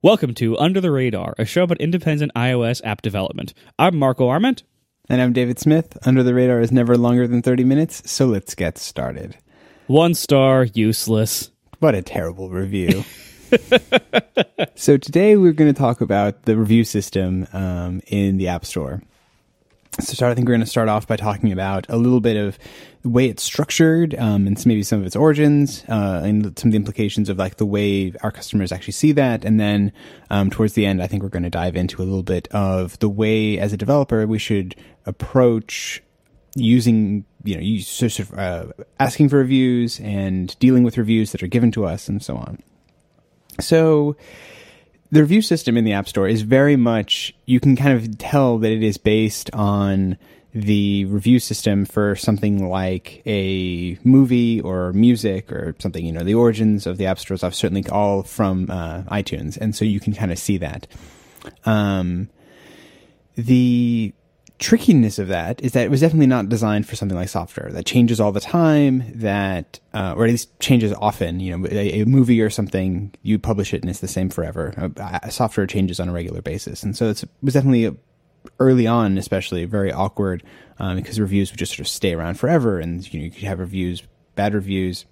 Welcome to Under the Radar, a show about independent iOS app development. I'm Marco Arment. And I'm David Smith. Under the Radar is never longer than 30 minutes, so let's get started. One star, useless. What a terrible review. so, today we're going to talk about the review system um, in the App Store. So, I think we're going to start off by talking about a little bit of the way it's structured um, and maybe some of its origins uh, and some of the implications of like the way our customers actually see that. And then um, towards the end, I think we're going to dive into a little bit of the way as a developer we should approach using you know sort of uh, asking for reviews and dealing with reviews that are given to us and so on. So the review system in the App Store is very much, you can kind of tell that it is based on the review system for something like a movie or music or something, you know, the origins of the App Store stuff, certainly all from uh, iTunes. And so you can kind of see that. Um, the trickiness of that is that it was definitely not designed for something like software that changes all the time, that uh, or at least changes often. You know, a, a, movie or something you publish it and it's the same forever. Uh, uh software changes on a regular basis, and so it was definitely a, early on, especially very awkward um, because reviews would just sort of stay around forever, and you, know, you could have reviews, bad reviews,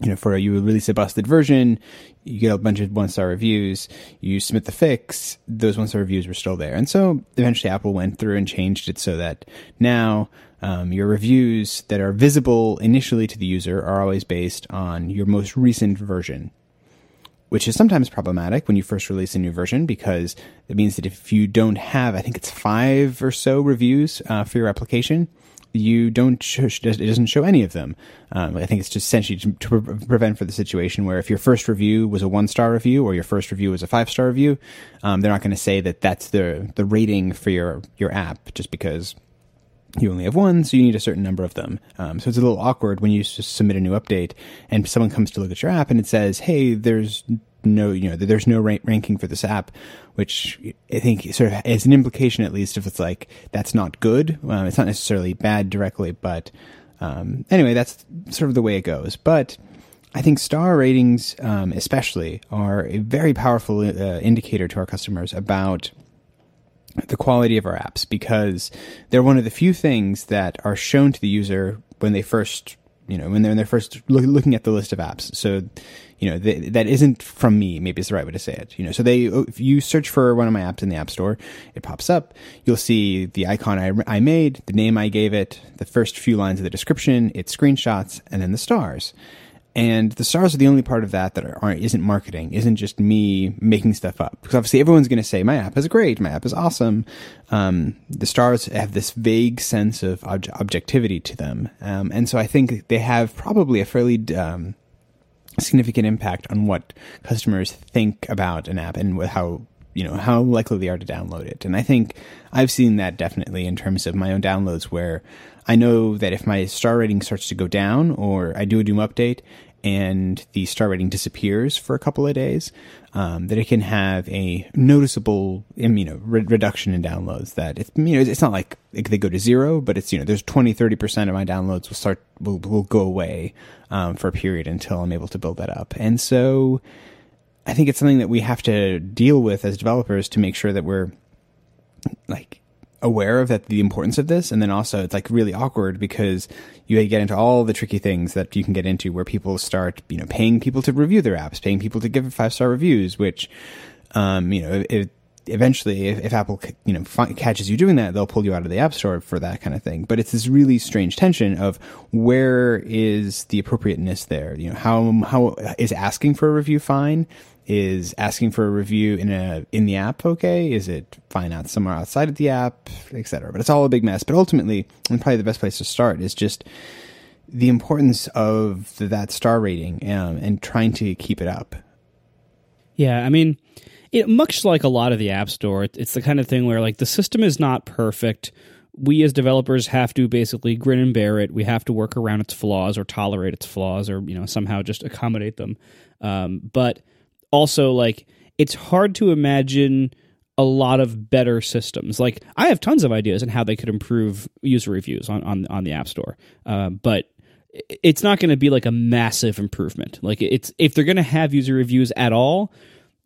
you know, for you release a busted version, you get a bunch of one star reviews, you submit the fix, those one star reviews were still there. And so eventually Apple went through and changed it so that now um, your reviews that are visible initially to the user are always based on your most recent version. Which is sometimes problematic when you first release a new version because it means that if you don't have, I think it's five or so reviews uh, for your application, you don't it doesn't show any of them. Um, I think it's just essentially to, to pre- prevent for the situation where if your first review was a one star review or your first review was a five star review, um, they're not going to say that that's the the rating for your your app just because you only have one, so you need a certain number of them. Um, so it's a little awkward when you submit a new update and someone comes to look at your app and it says, "Hey, there's no, you know, there's no ranking for this app, which I think sort of is an implication, at least, if it's like that's not good. Um, it's not necessarily bad directly, but um, anyway, that's sort of the way it goes. But I think star ratings, um, especially, are a very powerful uh, indicator to our customers about the quality of our apps because they're one of the few things that are shown to the user when they first you know when they're in their first look, looking at the list of apps so you know, they, that isn't from me. Maybe it's the right way to say it. You know, so they, if you search for one of my apps in the app store, it pops up. You'll see the icon I, I made, the name I gave it, the first few lines of the description, its screenshots, and then the stars. And the stars are the only part of that that aren't isn't marketing, isn't just me making stuff up. Because obviously everyone's going to say my app is great, my app is awesome. Um, the stars have this vague sense of ob- objectivity to them, um, and so I think they have probably a fairly um, significant impact on what customers think about an app and how you know how likely they are to download it and i think i've seen that definitely in terms of my own downloads where i know that if my star rating starts to go down or i do a doom update and the star rating disappears for a couple of days, um, that it can have a noticeable um, you know re- reduction in downloads. That it's you know it's not like they go to zero, but it's you know there's 20 30 percent of my downloads will start will will go away um, for a period until I'm able to build that up, and so. I think it's something that we have to deal with as developers to make sure that we're like aware of that the importance of this and then also it's like really awkward because you get into all the tricky things that you can get into where people start you know paying people to review their apps paying people to give five star reviews which um you know eventually if, if, apple you know catches you doing that they'll pull you out of the app store for that kind of thing but it's this really strange tension of where is the appropriateness there you know how how is asking for a review fine is asking for a review in a in the app okay is it fine out somewhere outside of the app etc but it's all a big mess but ultimately and probably the best place to start is just the importance of the, that star rating um, and trying to keep it up yeah i mean it much like a lot of the app store it's the kind of thing where like the system is not perfect we as developers have to basically grin and bear it. We have to work around its flaws or tolerate its flaws or you know somehow just accommodate them. Um, but also like it's hard to imagine a lot of better systems. Like I have tons of ideas on how they could improve user reviews on on, on the App Store, uh, but it's not going to be like a massive improvement. Like it's if they're going to have user reviews at all,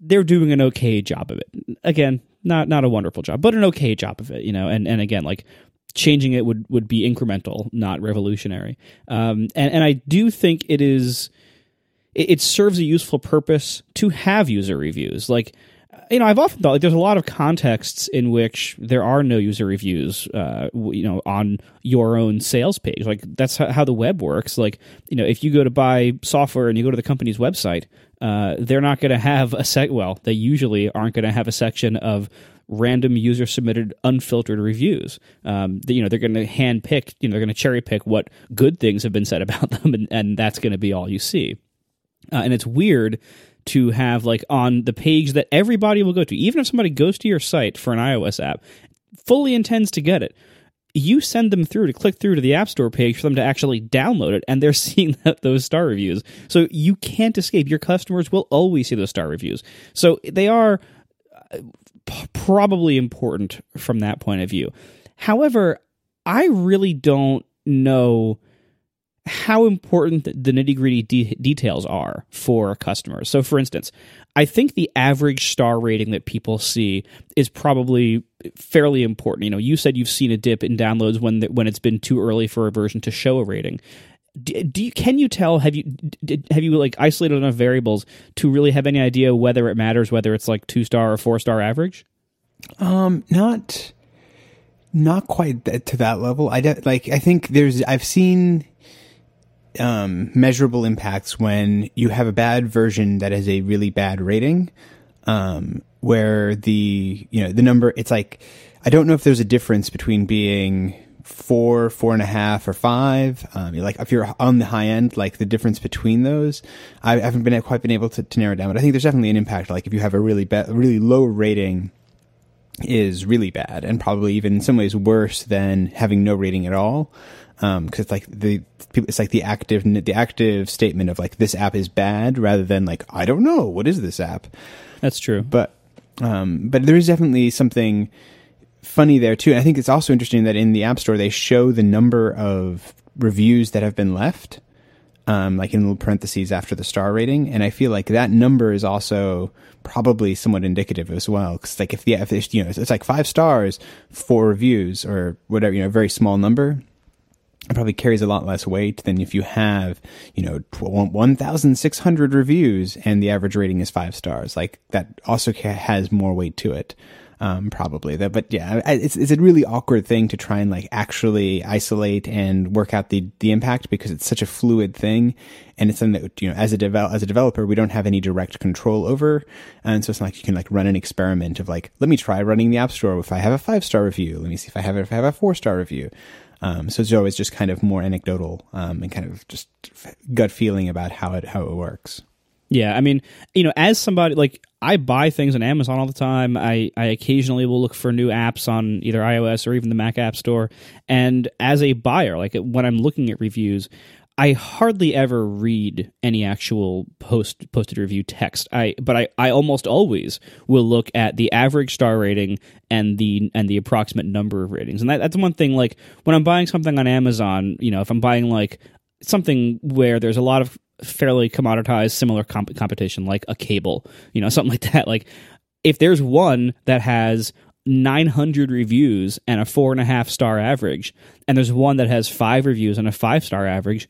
they're doing an okay job of it. Again, not not a wonderful job, but an okay job of it. You know, and and again, like changing it would would be incremental, not revolutionary. Um, and and I do think it is it, it serves a useful purpose to have user reviews. Like, you know, I've often thought like there's a lot of contexts in which there are no user reviews, uh, you know, on your own sales page. Like that's how, the web works. Like, you know, if you go to buy software and you go to the company's website, uh, they're not going to have a sec. Well, they usually aren't going to have a section of random user submitted unfiltered reviews. Um, you know, they're going to hand pick, you know, they're going to cherry pick what good things have been said about them, and, and that's going to be all you see. Uh, and it's weird to have like on the page that everybody will go to, even if somebody goes to your site for an iOS app, fully intends to get it. You send them through to click through to the App Store page for them to actually download it, and they're seeing that, those star reviews. So you can't escape. Your customers will always see those star reviews. So they are uh, probably important from that point of view. However, I really don't know how important the nitty gritty de- details are for customers. So, for instance, I think the average star rating that people see is probably fairly important. You know, you said you've seen a dip in downloads when the, when it's been too early for a version to show a rating. Do, you, can you tell? Have you have you like isolated enough variables to really have any idea whether it matters whether it's like two star or four star average? Um, not not quite that, to that level. I de- like I think there's I've seen um, measurable impacts when you have a bad version that has a really bad rating, um, where the you know the number it's like I don't know if there's a difference between being four, four and a half, or five. Um, like if you're on the high end, like the difference between those, I haven't been quite been able to, to narrow down. But I think there's definitely an impact. Like if you have a really bad, really low rating, is really bad and probably even in some ways worse than having no rating at all um because like the it's like the active the active statement of like this app is bad rather than like i don't know what is this app that's true but um but there is definitely something funny there too and i think it's also interesting that in the app store they show the number of reviews that have been left um, like in little parentheses after the star rating. And I feel like that number is also probably somewhat indicative as well. Because like if the if it's, you know it's, it's like five stars, four reviews or whatever you know, a very small number it probably carries a lot less weight than if you have, you know, 1,600 reviews and the average rating is five stars. Like that also has more weight to it. Um, probably that, but yeah, it's, it's a really awkward thing to try and like actually isolate and work out the, the impact because it's such a fluid thing. And it's something that, you know, as a develop, as a developer, we don't have any direct control over. And so it's not like you can like run an experiment of like, let me try running the app store. If I have a five star review, let me see if I have, if I have a four star review. Um, so it's always just kind of more anecdotal um, and kind of just gut feeling about how it how it works. Yeah, I mean, you know, as somebody like I buy things on Amazon all the time. I I occasionally will look for new apps on either iOS or even the Mac App Store. And as a buyer, like when I'm looking at reviews, I hardly ever read any actual post posted review text. I but I, I almost always will look at the average star rating and the and the approximate number of ratings. And that, that's one thing like when I'm buying something on Amazon, you know, if I'm buying like something where there's a lot of fairly commoditized similar comp- competition like a cable, you know, something like that, like if there's one that has 900 reviews and a four and a half star average, and there's one that has five reviews and a five star average,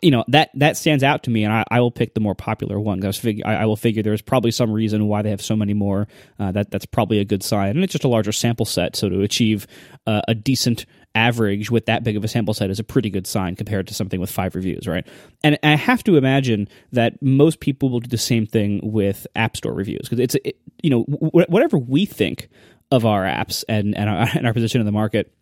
you know that that stands out to me, and I, I will pick the more popular one. I, fig- I, I, will figure there's probably some reason why they have so many more. Uh, that that's probably a good sign, and it's just a larger sample set. So to achieve uh, a decent average with that big of a sample set is a pretty good sign compared to something with five reviews, right? And I have to imagine that most people will do the same thing with App Store reviews because it's it, you know whatever we think of our apps and and our, and our position in the market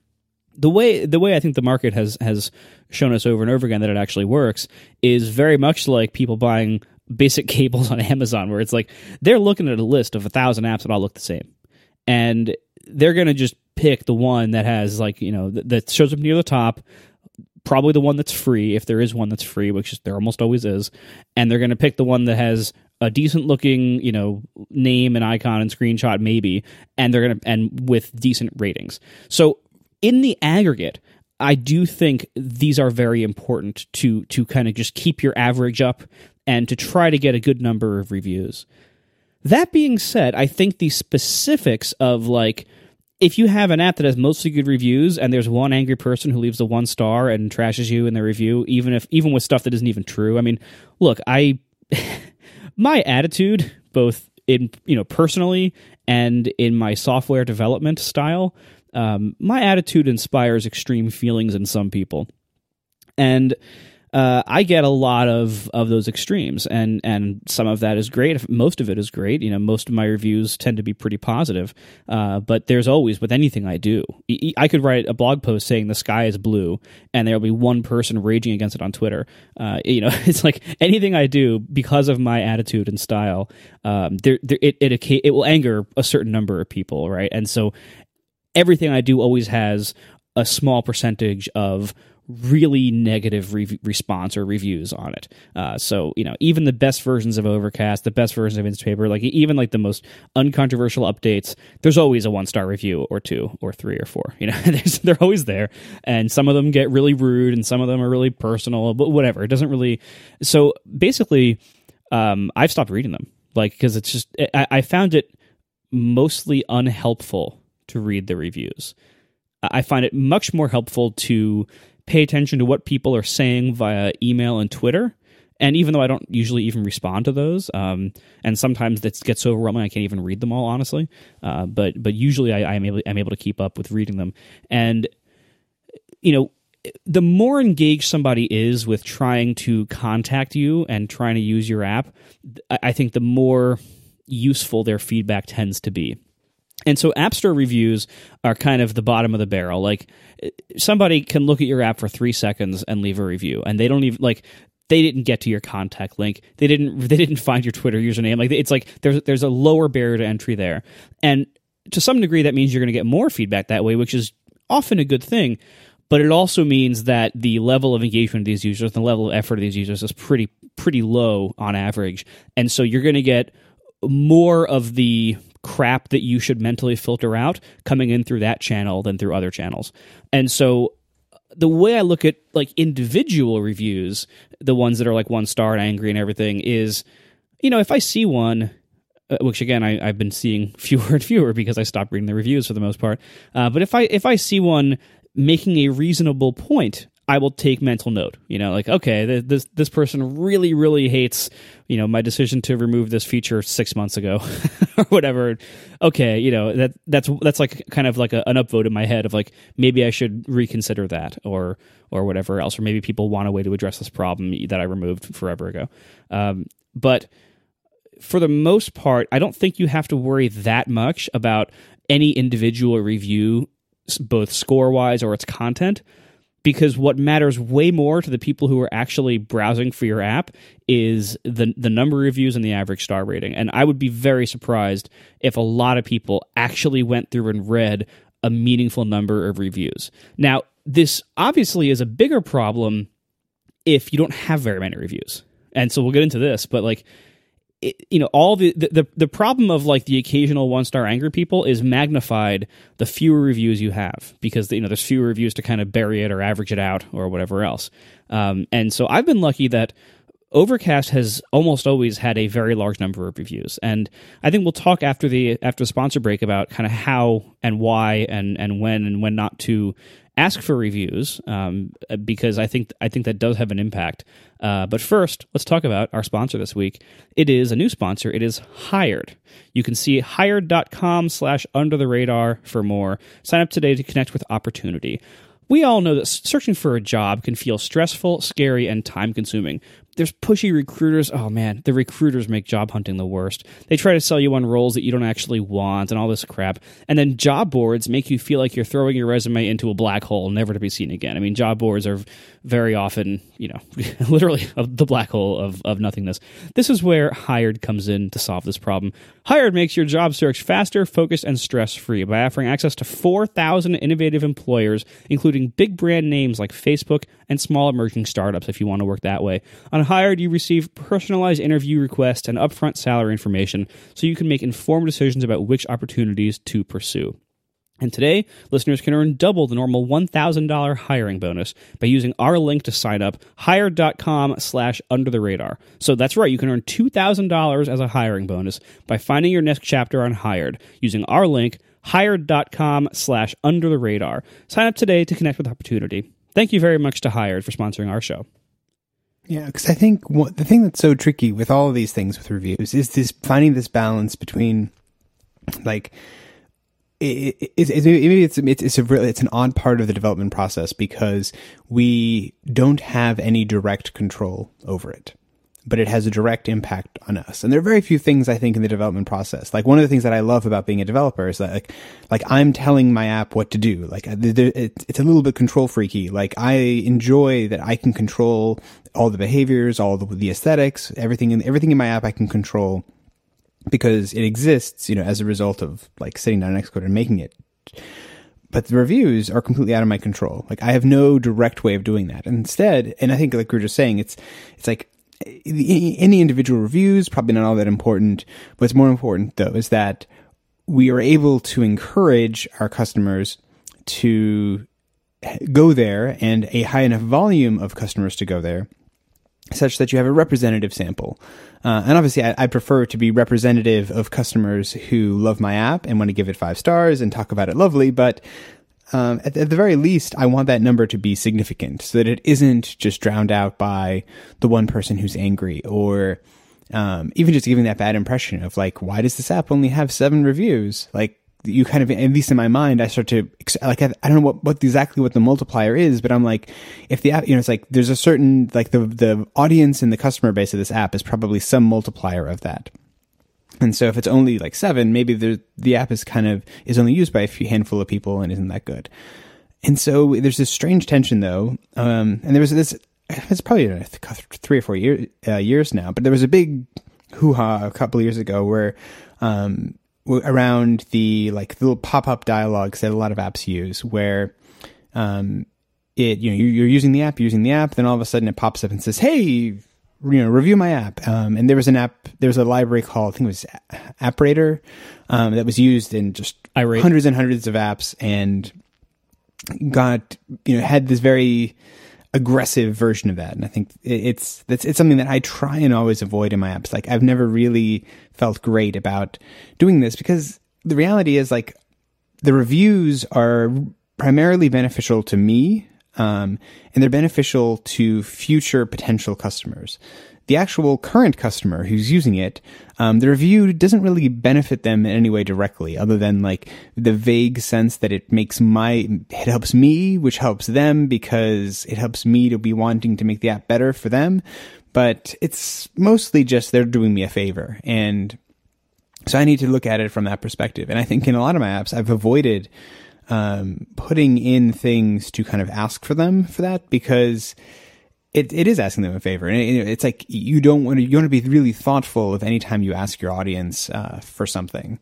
the way the way I think the market has has shown us over and over again that it actually works is very much like people buying basic cables on Amazon, where it's like they're looking at a list of a thousand apps that all look the same, and they're going to just pick the one that has like you know that shows up near the top probably the one that's free if there is one that's free, which there almost always is, and they're going to pick the one that has a decent looking, you know, name and icon and screenshot maybe, and they're going to and with decent ratings. So in the aggregate, I do think these are very important to to kind of just keep your average up and to try to get a good number of reviews. That being said, I think the specifics of like if you have an app that has mostly good reviews and there's one angry person who leaves a one star and trashes you in their review, even if even with stuff that isn't even true, I mean, look, I my attitude, both in you know personally and in my software development style, um, my attitude inspires extreme feelings in some people, and uh, I get a lot of of those extremes, and and some of that is great. Most of it is great. You know, most of my reviews tend to be pretty positive. Uh, but there's always with anything I do, I could write a blog post saying the sky is blue, and there'll be one person raging against it on Twitter. Uh, you know, it's like anything I do because of my attitude and style, um, there, there it, it it will anger a certain number of people, right? And so everything I do always has a small percentage of really negative re- response or reviews on it. Uh, so you know, even the best versions of Overcast, the best versions of Instapaper, like even like the most uncontroversial updates, there's always a one star review or two or three or four. You know, they're always there, and some of them get really rude, and some of them are really personal, but whatever. It doesn't really. So basically, um, I've stopped reading them, like because it's just I, I found it mostly unhelpful to read the reviews. I find it much more helpful to pay attention to what people are saying via email and Twitter. And even though I don't usually even respond to those, um, and sometimes it gets so overwhelming I can't even read them all, honestly. Uh, but but usually I, am able I'm able to keep up with reading them. And you know, the more engaged somebody is with trying to contact you and trying to use your app, I think the more useful their feedback tends to be. And so App Store reviews are kind of the bottom of the barrel. Like somebody can look at your app for 3 seconds and leave a review and they don't even like they didn't get to your contact link. They didn't they didn't find your Twitter username. Like it's like there's there's a lower barrier to entry there. And to some degree that means you're going to get more feedback that way, which is often a good thing, but it also means that the level of engagement of these users, the level of effort of these users is pretty pretty low on average. And so you're going to get more of the crap that you should mentally filter out coming in through that channel than through other channels. And so the way I look at like individual reviews, the ones that are like one star and angry and everything is, you know, if I see one, uh, which again I, have been seeing fewer and fewer because I stopped reading the reviews for the most part. Uh, but if I if I see one making a reasonable point I will take mental note. You know, like okay, this this person really really hates you know my decision to remove this feature six months ago or whatever. Okay, you know that that's that's like kind of like a, an upvote in my head of like maybe I should reconsider that or or whatever else, or maybe people want a way to address this problem that I removed forever ago. Um, but for the most part, I don't think you have to worry that much about any individual review, both score wise or its content because what matters way more to the people who are actually browsing for your app is the the number of reviews and the average star rating. And I would be very surprised if a lot of people actually went through and read a meaningful number of reviews. Now, this obviously is a bigger problem if you don't have very many reviews. And so we'll get into this, but like it, you know all the, the the problem of like the occasional one star angry people is magnified the fewer reviews you have because you know there's fewer reviews to kind of bury it or average it out or whatever else um, and so i've been lucky that Overcast has almost always had a very large number of reviews, and I think we'll talk after the after the sponsor break about kind of how and why and and when and when not to ask for reviews um, uh, because I think I think that does have an impact. Uh, but first, let's talk about our sponsor this week. It is a new sponsor. It is Hired. You can see hired.com slash under the radar for more. Sign up today to connect with opportunity. We all know that searching for a job can feel stressful, scary, and time consuming there's pushy recruiters. Oh man, the recruiters make job hunting the worst. They try to sell you on roles that you don't actually want and all this crap. And then job boards make you feel like you're throwing your resume into a black hole, never to be seen again. I mean, job boards are very often, you know, literally the black hole of, of nothingness. This is where Hired comes in to solve this problem. Hired makes your job search faster, focused, and stress free by offering access to 4,000 innovative employers, including big brand names like Facebook and small emerging startups if you want to work that way. On hired, you receive personalized interview requests and upfront salary information so you can make informed decisions about which opportunities to pursue. And today, listeners can earn double the normal $1,000 hiring bonus by using our link to sign up, hire.com slash under the radar. So that's right, you can earn $2,000 as a hiring bonus by finding your next chapter on Hired using our link, hired.com slash under the radar. Sign up today to connect with opportunity. Thank you very much to Hired for sponsoring our show. Yeah, because I think what, the thing that's so tricky with all of these things with reviews is this finding this balance between like it, it, it, maybe it's it's it's a really it's an odd part of the development process because we don't have any direct control over it but it has a direct impact on us. And there are very few things I think in the development process. Like one of the things that I love about being a developer is that like, like I'm telling my app what to do. Like uh, it's a little bit control freaky. Like I enjoy that I can control all the behaviors, all the, the aesthetics, everything in everything in my app I can control because it exists, you know, as a result of like sitting down next code and making it but the reviews are completely out of my control. Like I have no direct way of doing that. instead, and I think like we are just saying, it's it's like any individual reviews, probably not all that important. What's more important though is that we are able to encourage our customers to go there and a high enough volume of customers to go there such that you have a representative sample. Uh, and obviously, I, I, prefer to be representative of customers who love my app and want to give it five stars and talk about it lovely. But um, at, at, the very least, I want that number to be significant so that it isn't just drowned out by the one person who's angry or um, even just giving that bad impression of like, why does this app only have seven reviews? Like, you kind of, at least in my mind, I start to, like, I, I don't know what, what exactly what the multiplier is, but I'm like, if the app, you know, it's like, there's a certain, like, the, the audience and the customer base of this app is probably some multiplier of that. And so if it's only like seven, maybe the, the app is kind of, is only used by a few handful of people and isn't that good. And so there's this strange tension though. Um, and there was this, it's probably uh, three or four year, uh, years now, but there was a big hoo ha a couple years ago where, um, around the like the little pop up dialogues that a lot of apps use where, um, it, you know, you're using the app, using the app, then all of a sudden it pops up and says, Hey, you know, review my app. Um, and there was an app, there was a library called, I think it was Apparator, um, that was used in just Irate. hundreds and hundreds of apps and got, you know, had this very aggressive version of that. And I think it's, it's, it's something that I try and always avoid in my apps. Like I've never really felt great about doing this because the reality is like the reviews are primarily beneficial to me um, and they're beneficial to future potential customers. The actual current customer who's using it, um, the review doesn't really benefit them in any way directly, other than like the vague sense that it makes my it helps me, which helps them because it helps me to be wanting to make the app better for them. But it's mostly just they're doing me a favor, and so I need to look at it from that perspective. And I think in a lot of my apps, I've avoided um, putting in things to kind of ask for them for that because it, it is asking them a favor and it, it's like you don't want to you want to be really thoughtful of any time you ask your audience uh, for something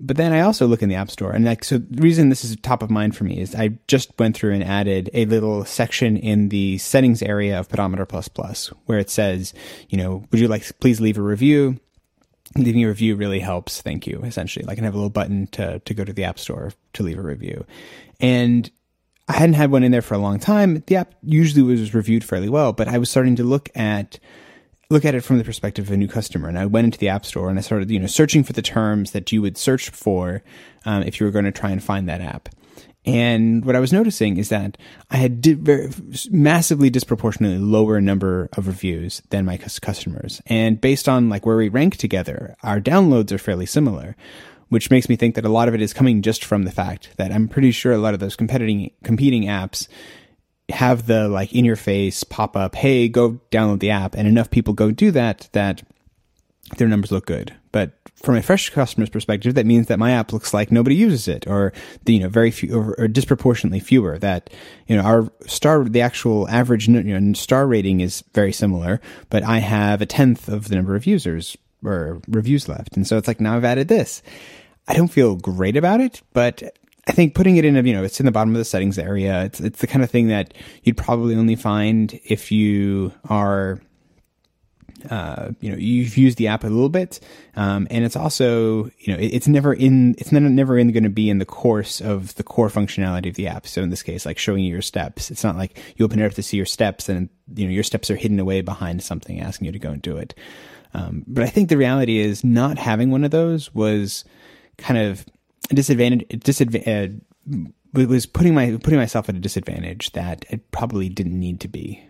but then i also look in the app store and like so the reason this is top of mind for me is i just went through and added a little section in the settings area of pedometer plus plus where it says you know would you like please leave a review leaving a review really helps. Thank you. Essentially, like I have a little button to to go to the app store to leave a review, and I hadn't had one in there for a long time. The app usually was reviewed fairly well, but I was starting to look at look at it from the perspective of a new customer. And I went into the app store and I started, you know, searching for the terms that you would search for um, if you were going to try and find that app. And what I was noticing is that I had di- very, massively disproportionately lower number of reviews than my customers. And based on like where we rank together, our downloads are fairly similar, which makes me think that a lot of it is coming just from the fact that I'm pretty sure a lot of those competing competing apps have the like in your face pop up, hey, go download the app, and enough people go do that that their numbers look good from a fresh customer's perspective, that means that my app looks like nobody uses it, or the, you know very few, or, or, disproportionately fewer. That you know our star, the actual average you know, star rating is very similar, but I have a tenth of the number of users or reviews left, and so it's like now I've added this. I don't feel great about it, but I think putting it in a you know it's in the bottom of the settings area. It's it's the kind of thing that you'd probably only find if you are uh, you know you've used the app a little bit, um, and it's also you know it, it's never in it's never never in going to be in the course of the core functionality of the app. So in this case, like showing you your steps, it's not like you open it up to see your steps and you know your steps are hidden away behind something asking you to go and do it. Um, but I think the reality is not having one of those was kind of disadvantage disadvantage. Uh, was putting my putting myself at a disadvantage that it probably didn't need to be.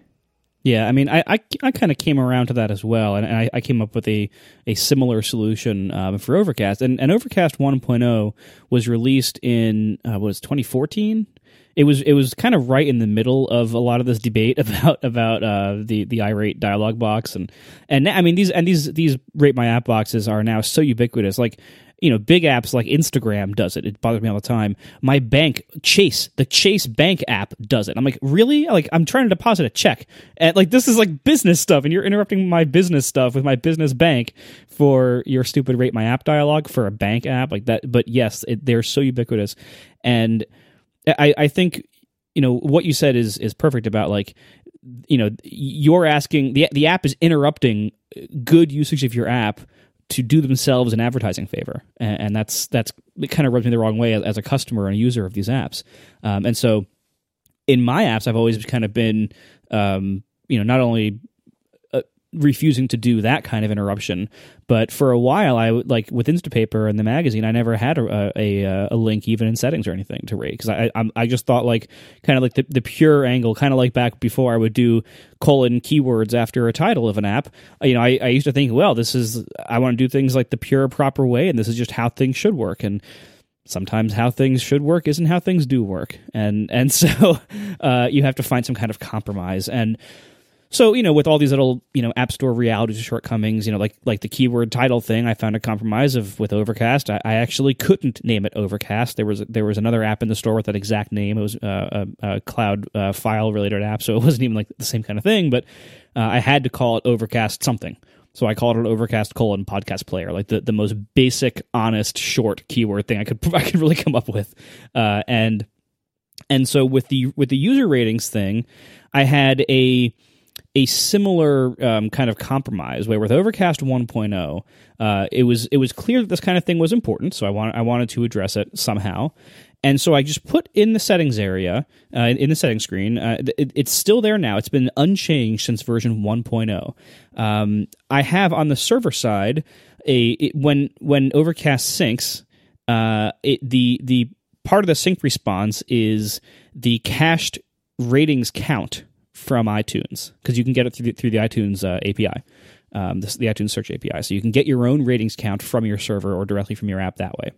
Yeah, I mean, I I, I kind of came around to that as well, and I, I came up with a, a similar solution um, for Overcast, and, and Overcast 1.0 was released in uh, was 2014. It was it was kind of right in the middle of a lot of this debate about about uh, the the irate dialogue box and and I mean these and these these rate my app boxes are now so ubiquitous. Like you know big apps like instagram does it it bothers me all the time my bank chase the chase bank app does it i'm like really like i'm trying to deposit a check and like this is like business stuff and you're interrupting my business stuff with my business bank for your stupid rate my app dialogue for a bank app like that but yes it, they're so ubiquitous and i i think you know what you said is is perfect about like you know you're asking the the app is interrupting good usage of your app to do themselves an advertising favor, and, and that's that's it. Kind of rubs me the wrong way as, as a customer and a user of these apps, um, and so in my apps, I've always kind of been, um, you know, not only refusing to do that kind of interruption. But for a while, I like with Instapaper and the magazine, I never had a a, a link even in settings or anything to rate because I, I, I just thought like kind of like the, the pure angle, kind of like back before I would do colon keywords after a title of an app. You know, I, I used to think, well, this is I want to do things like the pure proper way, and this is just how things should work and sometimes how things should work isn't how things do work and and so uh, you have to find some kind of compromise and so, you know, with all these little, you know, app store realities shortcomings, you know, like like the keyword title thing, I found a compromise of with Overcast. I, I actually couldn't name it Overcast. There was there was another app in the store with that exact name. It was uh, a, a, cloud uh, file related app, so it wasn't even like the same kind of thing. But uh, I had to call it Overcast something. So I called it an Overcast colon podcast player, like the, the most basic, honest, short keyword thing I could I could really come up with, uh, and and so with the with the user ratings thing, I had a a similar um, kind of compromise where with Overcast 1.0, uh, it was it was clear that this kind of thing was important, so I wanted I wanted to address it somehow. And so I just put in the settings area, uh, in the settings screen. Uh, it, it's still there now. It's been unchanged since version 1.0. Um, I have on the server side a it, when when Overcast syncs, uh, it, the the part of the sync response is the cached ratings count from iTunes because you can get it through the, through the iTunes uh, API, um, the, the iTunes search API. So you can get your own ratings count from your server or directly from your app that way.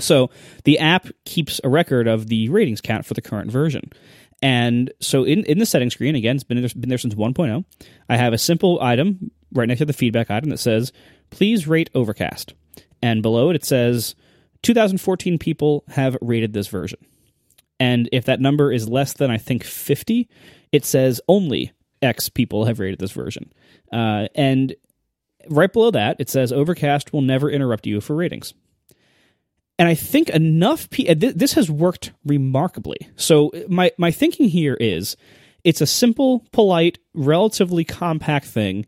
So the app keeps a record of the ratings count for the current version. And so in, in the settings screen, again, it's been there, been there since 1.0, I have a simple item right next to the feedback item that says, please rate Overcast. And below it, it says, 2014 people have rated this version. And if that number is less than, I think, 50, it says only X people have rated this version. Uh, and right below that, it says Overcast will never interrupt you for ratings. And I think enough people, this has worked remarkably. So my, my thinking here is it's a simple, polite, relatively compact thing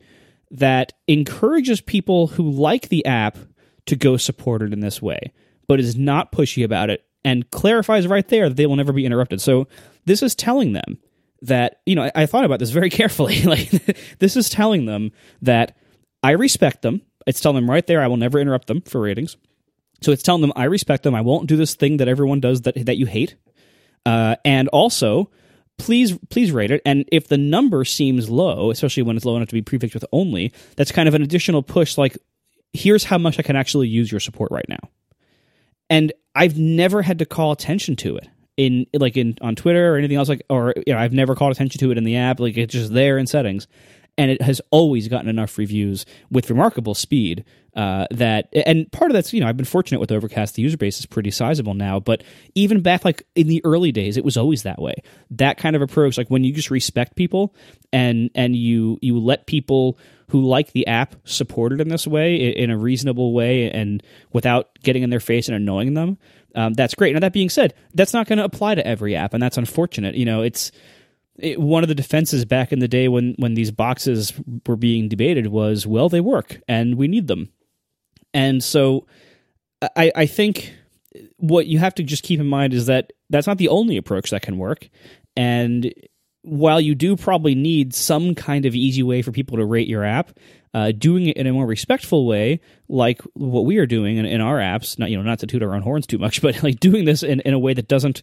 that encourages people who like the app to go support it in this way, but is not pushy about it and clarifies right there that they will never be interrupted. So this is telling them that, you know, I, I thought about this very carefully. like, this is telling them that I respect them. It's telling them right there, I will never interrupt them for ratings. So it's telling them I respect them. I won't do this thing that everyone does that that you hate. Uh, and also, please please rate it. And if the number seems low, especially when it's low enough to be prefixed with only, that's kind of an additional push. Like, here's how much I can actually use your support right now. And I've never had to call attention to it in like in on Twitter or anything else like or you know I've never called attention to it in the app like it's just there in settings and it has always gotten enough reviews with remarkable speed uh, that and part of that's you know I've been fortunate with Overcast the user base is pretty sizable now but even back like in the early days it was always that way that kind of approach like when you just respect people and and you you let people who like the app supported in this way in a reasonable way and without getting in their face and annoying them um, that's great now that being said that's not going to apply to every app and that's unfortunate you know it's it, one of the defenses back in the day when when these boxes were being debated was well they work and we need them and so i i think what you have to just keep in mind is that that's not the only approach that can work and while you do probably need some kind of easy way for people to rate your app, uh, doing it in a more respectful way, like what we are doing in, in, our apps, not you know not to toot our own horns too much, but like doing this in, in a way that doesn't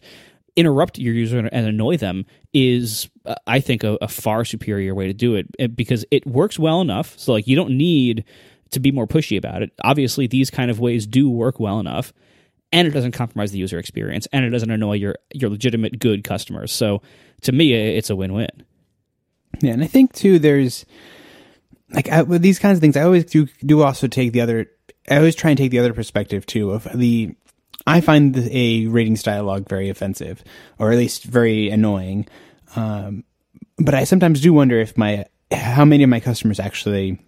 interrupt your user and annoy them is uh, i think a, a, far superior way to do it eh, because it works well enough so like you don't need to be more pushy about it obviously these kind of ways do work well enough and it doesn't compromise the user experience and it doesn't annoy your your legitimate good customers. So to me, it's a win win. Yeah, and I think too, there's like I, with these kinds of things, I always do do also take the other. I always try and take the other perspective too of the. I find a ratings dialogue very offensive, or at least very annoying. Um, but I sometimes do wonder if my how many of my customers actually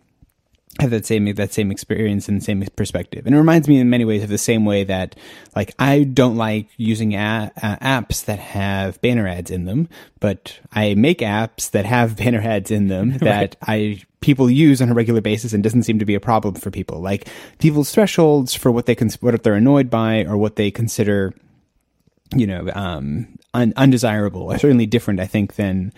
have that same that same experience and same perspective. And it reminds me in many ways of the same way that like I don't like using a- uh, apps that have banner ads in them, but I make apps that have banner ads in them right. that I people use on a regular basis and doesn't seem to be a problem for people. Like people's thresholds for what they cons- what they're annoyed by or what they consider you know um un- undesirable are certainly different I think than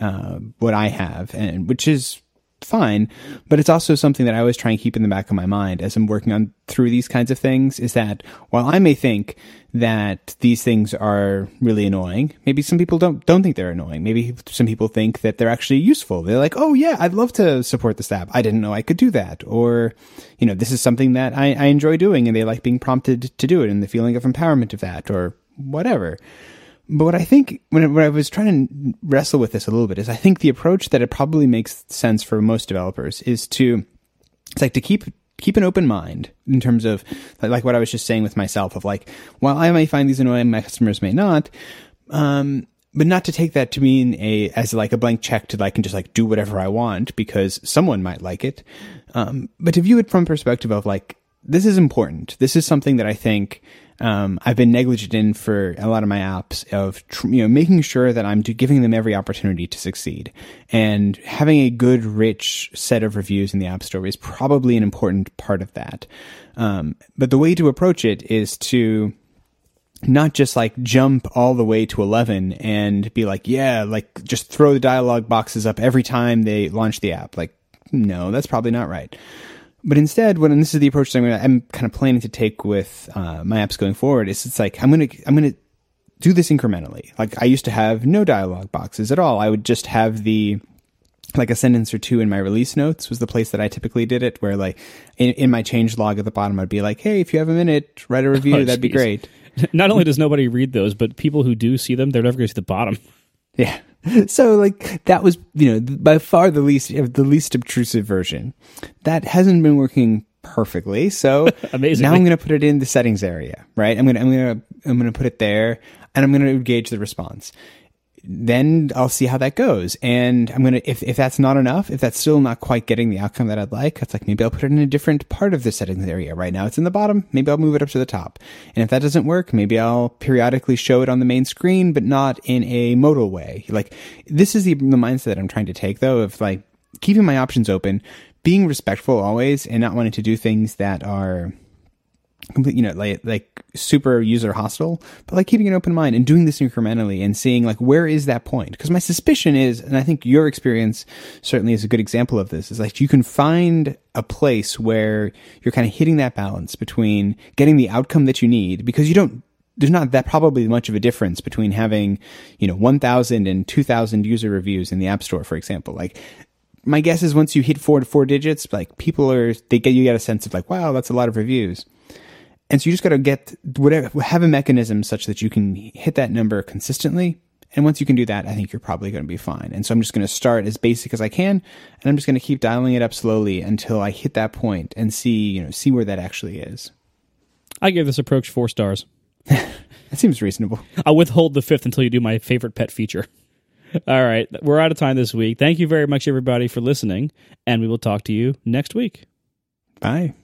uh, what I have, and which is fine. But it's also something that I always try and keep in the back of my mind as I'm working on through these kinds of things is that while I may think that these things are really annoying, maybe some people don't don't think they're annoying. Maybe some people think that they're actually useful. They're like, oh yeah, I'd love to support this app. I didn't know I could do that. Or, you know, this is something that I, I enjoy doing and they like being prompted to do it and the feeling of empowerment of that or whatever. But what I think, when, it, when I was trying to wrestle with this a little bit, is I think the approach that it probably makes sense for most developers is to, it's like to keep keep an open mind in terms of like what I was just saying with myself of like, while I may find these annoying, my customers may not, um, but not to take that to mean a as like a blank check to like and just like do whatever I want because someone might like it, um, but to view it from perspective of like this is important. This is something that I think um, I've been negligent in for a lot of my apps of tr- you know making sure that I'm giving them every opportunity to succeed, and having a good, rich set of reviews in the App Store is probably an important part of that. Um, but the way to approach it is to not just like jump all the way to 11 and be like, yeah, like just throw the dialog boxes up every time they launch the app. Like, no, that's probably not right. But instead, when this is the approach that I'm, gonna, I'm kind of planning to take with uh, my apps going forward, is it's like I'm gonna I'm gonna do this incrementally. Like I used to have no dialogue boxes at all. I would just have the like a sentence or two in my release notes was the place that I typically did it, where like in, in my change log at the bottom, I'd be like, hey, if you have a minute, write a review. Oh, that'd geez. be great. Not only does nobody read those, but people who do see them, they're never going to see the bottom. Yeah. so like that was you know by far the least uh, the least obtrusive version that hasn't been working perfectly so amazing now i'm going to put it in the settings area right i'm going to i'm going to i'm going to put it there and i'm going to gauge the response then I'll see how that goes. And I'm going to, if, if that's not enough, if that's still not quite getting the outcome that I'd like, it's like maybe I'll put it in a different part of the settings area. Right now it's in the bottom. Maybe I'll move it up to the top. And if that doesn't work, maybe I'll periodically show it on the main screen, but not in a modal way. Like this is the, the mindset I'm trying to take though, of like keeping my options open, being respectful always, and not wanting to do things that are complete, you know, like, like super user hostile, but like keeping an open mind and doing this incrementally and seeing like where is that point? Because my suspicion is, and I think your experience certainly is a good example of this, is like you can find a place where you're kind of hitting that balance between getting the outcome that you need because you don't there's not that probably much of a difference between having, you know, 1,000 and 2,000 user reviews in the App Store, for example. Like my guess is once you hit four to four digits, like people are they get you get a sense of like, wow, that's a lot of reviews. And so you just got to get whatever, have a mechanism such that you can hit that number consistently. And once you can do that, I think you're probably going to be fine. And so I'm just going to start as basic as I can, and I'm just going to keep dialing it up slowly until I hit that point and see, you know, see where that actually is. I give this approach four stars. that seems reasonable. I'll withhold the fifth until you do my favorite pet feature. All right, we're out of time this week. Thank you very much, everybody, for listening, and we will talk to you next week. Bye.